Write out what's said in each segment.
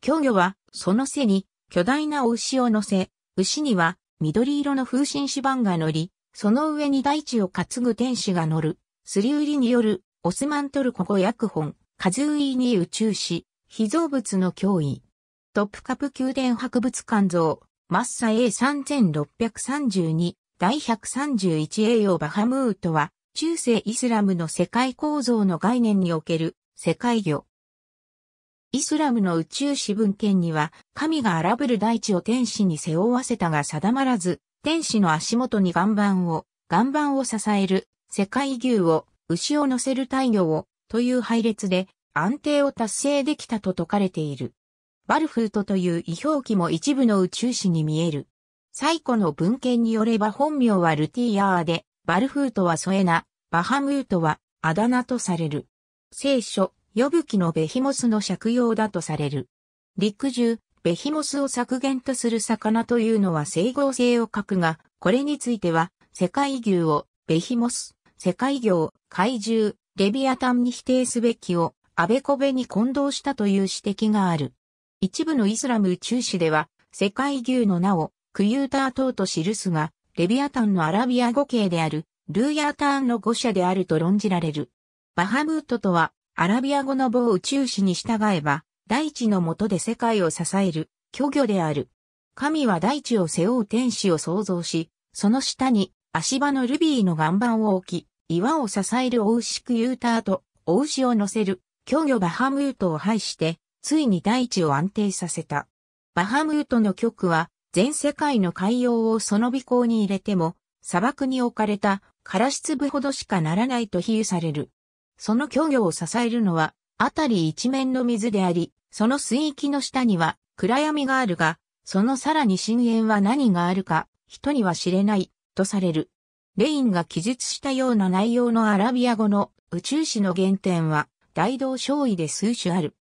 巨魚は、その背に、巨大なお牛を乗せ、牛には、緑色の風神芝が乗り、その上に大地を担ぐ天使が乗る、すり売りによる、オスマントルコ語訳本、カズウィーに宇宙史、秘蔵物の脅威。トップカプ宮殿博物館像、マッサ A3632、第 131A 用バハムートは、中世イスラムの世界構造の概念における世界魚、イスラムの宇宙史文献には、神が荒ぶる大地を天使に背負わせたが定まらず、天使の足元に岩盤を、岩盤を支える、世界牛を、牛を乗せる太陽を、という配列で、安定を達成できたと説かれている。バルフートという異表記も一部の宇宙史に見える。最古の文献によれば本名はルティアーで、バルフートはソエナ、バハムートはアダナとされる。聖書、ヨぶ気のベヒモスの借用だとされる。陸獣、ベヒモスを削減とする魚というのは整合性を欠くが、これについては、世界牛を、ベヒモス、世界魚怪獣、レビアタンに否定すべきを、アベコベに混同したという指摘がある。一部のイスラム宇宙史では、世界牛の名を、クユーター等と記すが、レビアタンのアラビア語系である、ルーヤーターンの語者であると論じられる。バハムートとは、アラビア語の某宇宙史に従えば、大地の下で世界を支える、虚魚である。神は大地を背負う天使を創造し、その下に足場のルビーの岩盤を置き、岩を支える大牛クユーターと大牛を乗せる巨魚バハムートを排して、ついに大地を安定させた。バハムートの極は、全世界の海洋をその尾行に入れても、砂漠に置かれたカラシ粒ほどしかならないと比喩される。その漁業を支えるのは、あたり一面の水であり、その水域の下には暗闇があるが、そのさらに深淵は何があるか、人には知れない、とされる。レインが記述したような内容のアラビア語の宇宙史の原点は、大道小位で数種ある。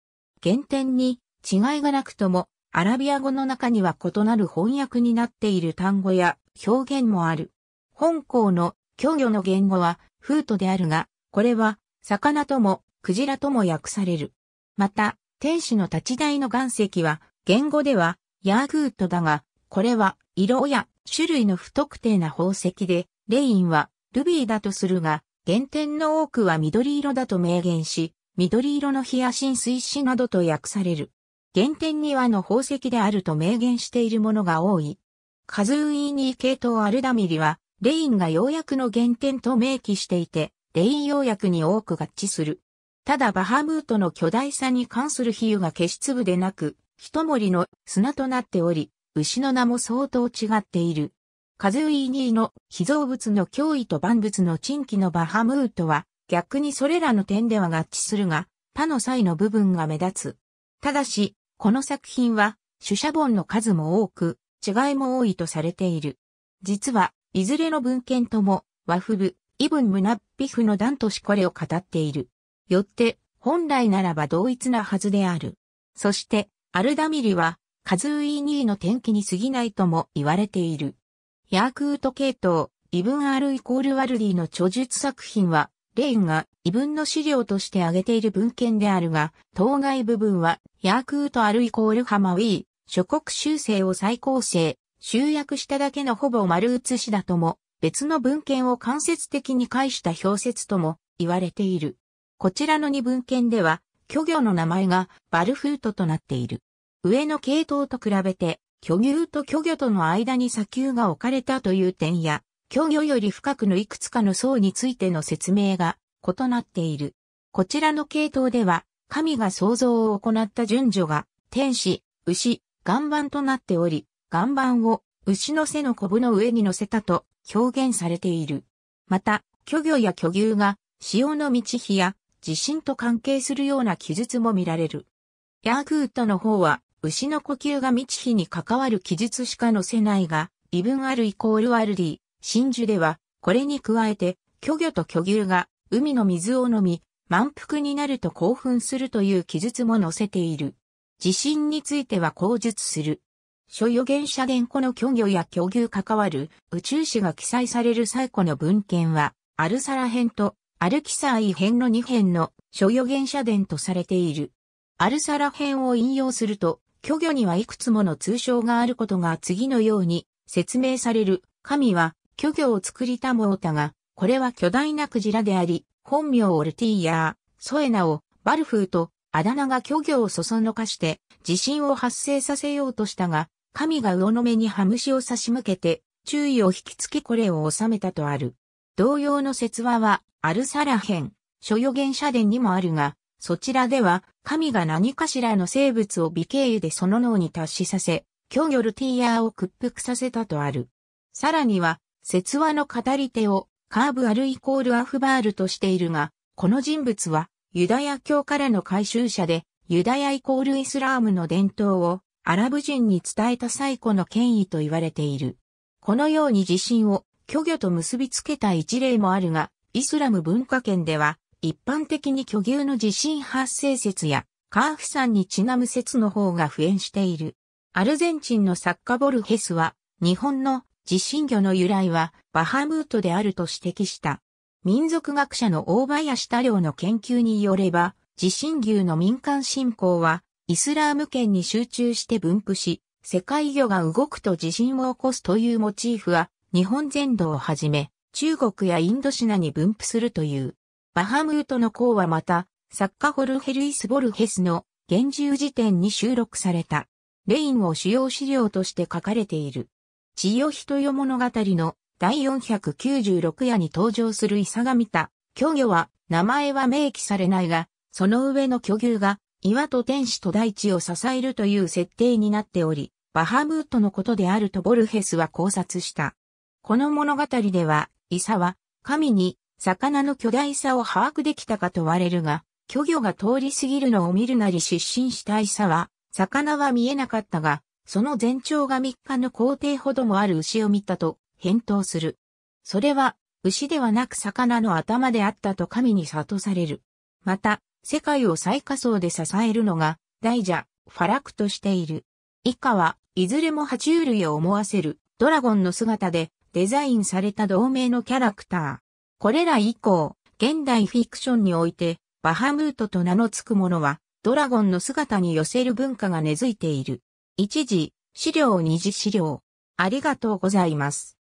原点に違いがなくとも、アラビア語の中には異なる翻訳になっている単語や表現もある。本校の虚魚の言語は、フートであるが、これは魚とも、クジラとも訳される。また、天使の立ち台の岩石は、言語では、ヤーグートだが、これは、色や種類の不特定な宝石で、レインは、ルビーだとするが、原点の多くは緑色だと明言し、緑色のヒアシン水死などと訳される。原点にはの宝石であると明言しているものが多い。カズーイーニー系統アルダミリは、レインがようやくの原点と明記していて、レイン薬に多く合致する。ただバハムートの巨大さに関する比喩が消し粒でなく、一森の砂となっており、牛の名も相当違っている。カズウィーニーの被造物の脅威と万物の珍奇のバハムートは、逆にそれらの点では合致するが、他の際の部分が目立つ。ただし、この作品は、主写本の数も多く、違いも多いとされている。実は、いずれの文献とも、和風部、イブン・ムナッピフの断としこれを語っている。よって、本来ならば同一なはずである。そして、アルダミリは、カズーイニーの転機に過ぎないとも言われている。ヤークート系統、イブン・アールイコール・ワルディの著述作品は、レインが異ンの資料として挙げている文献であるが、当該部分は、ヤークート・アルイコール・ハマウィー、諸国修正を再構成、集約しただけのほぼ丸写しだとも別の文献を間接的に介した表説とも言われている。こちらの2文献では、巨魚の名前がバルフートとなっている。上の系統と比べて、巨牛と巨魚との間に砂丘が置かれたという点や、巨魚より深くのいくつかの層についての説明が異なっている。こちらの系統では、神が創造を行った順序が、天使、牛、岩盤となっており、岩盤を牛の背のコブの上に乗せたと表現されている。また、巨魚や巨牛が潮の満ち干や地震と関係するような記述も見られる。ヤーグートの方は、牛の呼吸が満ち干に関わる記述しか載せないが、異文あるイコールアルディ、真珠では、これに加えて、巨魚と巨牛が海の水を飲み、満腹になると興奮するという記述も載せている。地震については口述する。諸予言者伝この虚魚や虚牛関わる宇宙史が記載される最古の文献は、アルサラ編とアルキサーイ編の2編の諸予言者伝とされている。アルサラ編を引用すると、虚魚にはいくつもの通称があることが次のように説明される。神は虚魚を作りたもうたが、これは巨大なクジラであり、本名オルティーヤー、ソエナをバルフーとあだ名が虚業をそそのかして、地震を発生させようとしたが、神が魚の目にハムシを差し向けて、注意を引きつけこれを収めたとある。同様の説話は、アルサラ編、諸予言社伝にもあるが、そちらでは、神が何かしらの生物を美形でその脳に達しさせ、虚魚ルティーーを屈服させたとある。さらには、説話の語り手を、カーブアルイコールアフバールとしているが、この人物は、ユダヤ教からの改宗者で、ユダヤイコールイスラームの伝統をアラブ人に伝えた最古の権威と言われている。このように自信を虚魚と結びつけた一例もあるが、イスラム文化圏では、一般的に巨牛の地震発生説や、カーフ山にちなむ説の方が普遍している。アルゼンチンの作家ボルヘスは、日本の地震魚の由来はバハムートであると指摘した。民族学者の大林太良の研究によれば、地震牛の民間信仰は、イスラーム圏に集中して分布し、世界魚が動くと地震を起こすというモチーフは、日本全土をはじめ、中国やインドシナに分布するという。バハムートの項はまた、作家ホルヘルイス・ボルヘスの厳重辞典に収録された。レインを主要資料として書かれている。千代人よ物語の第496夜に登場するイサが見た、巨魚は、名前は明記されないが、その上の巨牛が、岩と天使と大地を支えるという設定になっており、バハムートのことであるとボルヘスは考察した。この物語では、イサは、神に、魚の巨大さを把握できたかとわれるが、巨魚が通り過ぎるのを見るなり失神したイサは、魚は見えなかったが、その全長が3日の皇帝ほどもある牛を見たと返答する。それは、牛ではなく魚の頭であったと神に悟される。また、世界を最下層で支えるのが、大蛇、ファラクとしている。以下は、いずれも爬虫類を思わせる、ドラゴンの姿で、デザインされた同盟のキャラクター。これら以降、現代フィクションにおいて、バハムートと名の付くものは、ドラゴンの姿に寄せる文化が根付いている。一時、資料二次資料。ありがとうございます。